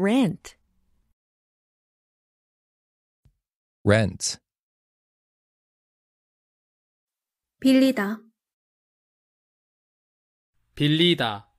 rent rent 빌리다 빌리다